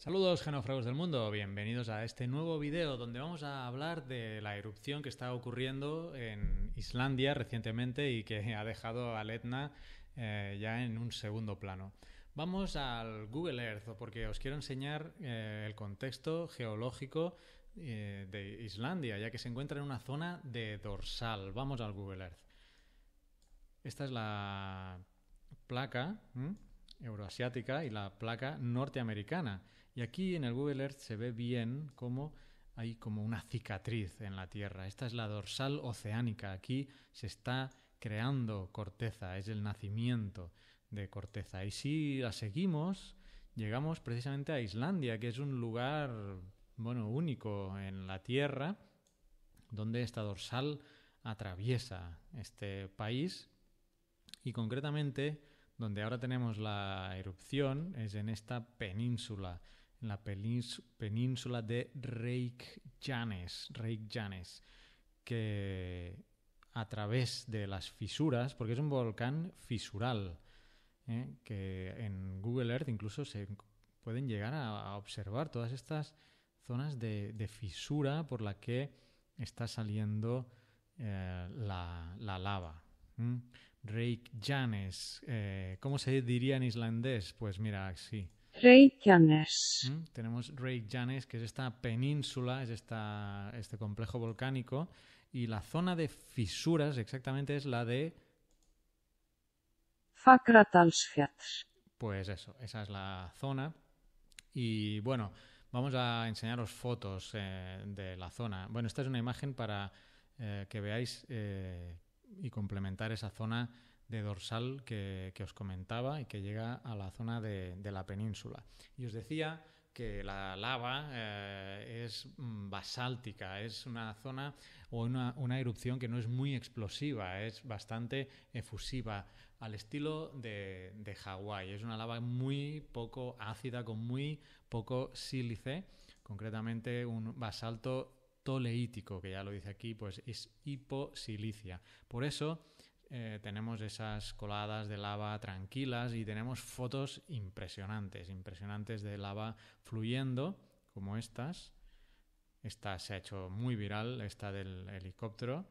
Saludos genófragos del mundo, bienvenidos a este nuevo video donde vamos a hablar de la erupción que está ocurriendo en Islandia recientemente y que ha dejado al Etna eh, ya en un segundo plano. Vamos al Google Earth porque os quiero enseñar eh, el contexto geológico eh, de Islandia ya que se encuentra en una zona de dorsal. Vamos al Google Earth. Esta es la placa euroasiática y la placa norteamericana. Y aquí en el Google Earth se ve bien cómo hay como una cicatriz en la Tierra. Esta es la dorsal oceánica. Aquí se está creando corteza, es el nacimiento de corteza. Y si la seguimos, llegamos precisamente a Islandia, que es un lugar, bueno, único en la Tierra, donde esta dorsal atraviesa este país y concretamente donde ahora tenemos la erupción es en esta península, en la península de Reykjanes, Reykjanes, que a través de las fisuras, porque es un volcán fisural, ¿eh? que en Google Earth incluso se pueden llegar a, observar todas estas zonas de, fisura por la que está saliendo eh, la, lava. Reykjanes. Eh, ¿Cómo se diría en islandés? Pues mira, sí. Reykjanes. Mm, tenemos Reykjanes, que es esta península, es esta, este complejo volcánico. Y la zona de fisuras exactamente es la de... Fakratalsfjall. Pues eso, esa es la zona. Y bueno, vamos a enseñaros fotos eh, de la zona. Bueno, esta es una imagen para eh, que veáis y complementar esa zona de dorsal que, os comentaba y que llega a la zona de, la península. Y os decía que la lava eh, es mm, basáltica, es una zona o una, una, erupción que no es muy explosiva, es bastante efusiva, al estilo de, de Hawái. Es una lava muy poco ácida, con muy poco sílice, concretamente un basalto leítico que ya lo dice aquí, pues es hiposilicia. Por eso eh, tenemos esas coladas de lava tranquilas y tenemos fotos impresionantes, impresionantes de lava fluyendo, como estas. Esta se ha hecho muy viral, esta del helicóptero.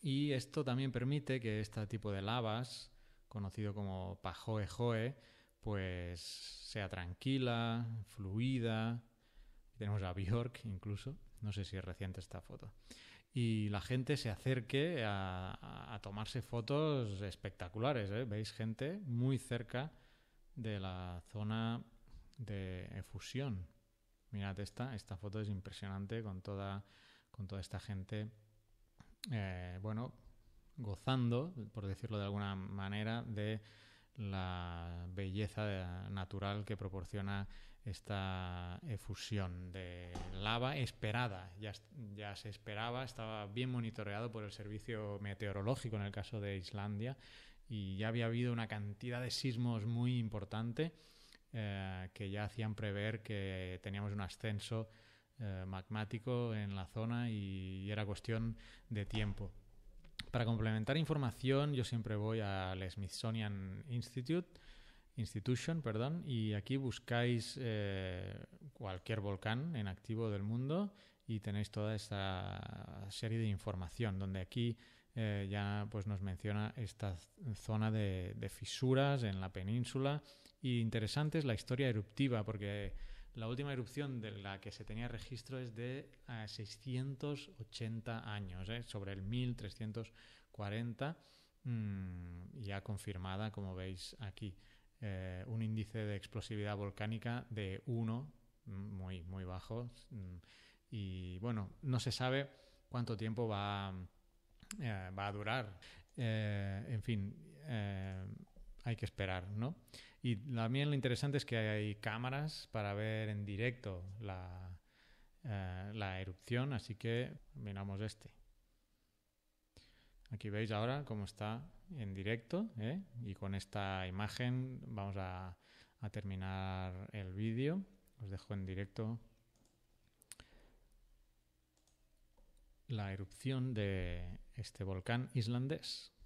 Y esto también permite que este tipo de lavas, conocido como Pajoe Joe, pues sea tranquila, fluida, tenemos a Bjork incluso, no sé si es reciente esta foto, y la gente se acerque a, tomarse fotos espectaculares, ¿eh? veis gente muy cerca de la zona de efusión. Mirad esta, esta foto es impresionante con toda, con toda esta gente, eh, bueno, gozando, por decirlo de alguna manera, de la belleza natural que proporciona esta efusión de lava esperada. Ya, se esperaba, estaba bien monitoreado por el servicio meteorológico en el caso de Islandia y ya había habido una cantidad de sismos muy importante eh, que ya hacían prever que teníamos un ascenso eh, magmático en la zona y era cuestión de tiempo. Para complementar información, yo siempre voy al Smithsonian Institute. Institution, perdón, y aquí buscáis eh, cualquier volcán en activo del mundo y tenéis toda esta serie de información donde aquí eh, ya pues nos menciona esta zona de, de, fisuras en la península y interesante es la historia eruptiva porque la última erupción de la que se tenía registro es de 680 eh, años, eh, sobre el 1340, mm, ya confirmada, como veis aquí. Eh, un índice de explosividad volcánica de 1, mm, muy, muy bajo. Mm, y bueno, no se sabe cuánto tiempo va, va a durar. en fin, hay que esperar, ¿no? Y también lo interesante es que hay cámaras para ver en directo la, eh, erupción, así que miramos este. Aquí veis ahora cómo está en directo ¿eh? y con esta imagen vamos a, a terminar el vídeo. Os dejo en directo la erupción de este volcán islandés.